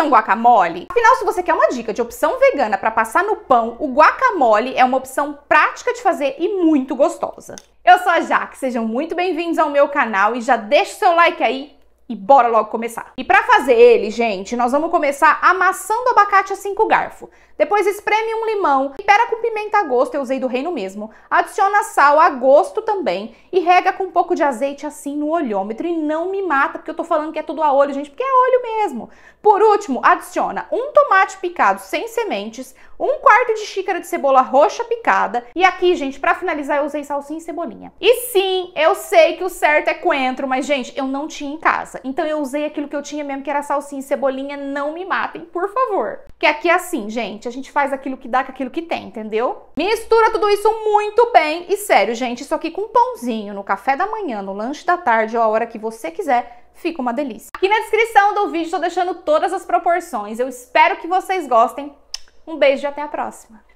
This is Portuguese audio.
fazer um guacamole? Afinal, se você quer uma dica de opção vegana para passar no pão, o guacamole é uma opção prática de fazer e muito gostosa. Eu sou a Jaque, sejam muito bem-vindos ao meu canal e já deixa o seu like aí e bora logo começar. E para fazer ele, gente, nós vamos começar amassando assim o abacate a cinco garfo. Depois espreme um limão, tempera com pimenta a gosto, eu usei do reino mesmo. Adiciona sal a gosto também e rega com um pouco de azeite assim no olhômetro e não me mata porque eu tô falando que é tudo a olho, gente, porque é olho mesmo. Por último, adiciona um tomate picado sem sementes, um quarto de xícara de cebola roxa picada e aqui, gente, para finalizar eu usei salsinha e cebolinha. E sim, eu sei que o certo é coentro, mas gente, eu não tinha em casa. Então eu usei aquilo que eu tinha mesmo, que era salsinha e cebolinha. Não me matem, por favor. Que aqui é assim, gente. A gente faz aquilo que dá com aquilo que tem, entendeu? Mistura tudo isso muito bem. E sério, gente, isso aqui com pãozinho, no café da manhã, no lanche da tarde ou a hora que você quiser fica uma delícia. Aqui na descrição do vídeo estou deixando todas as proporções. Eu espero que vocês gostem. Um beijo e até a próxima.